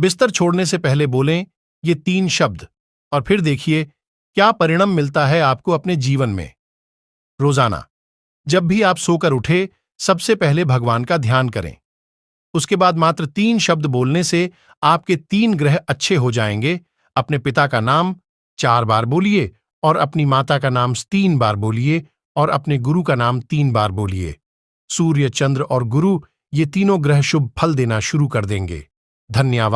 बिस्तर छोड़ने से पहले बोलें ये तीन शब्द और फिर देखिए क्या परिणाम मिलता है आपको अपने जीवन में रोजाना जब भी आप सोकर उठे सबसे पहले भगवान का ध्यान करें उसके बाद मात्र तीन शब्द बोलने से आपके तीन ग्रह अच्छे हो जाएंगे अपने पिता का नाम चार बार बोलिए और अपनी माता का नाम तीन बार बोलिए और अपने गुरु का नाम तीन बार बोलिए सूर्य चंद्र और गुरु ये तीनों ग्रह शुभ फल देना शुरू कर देंगे धन्यवाद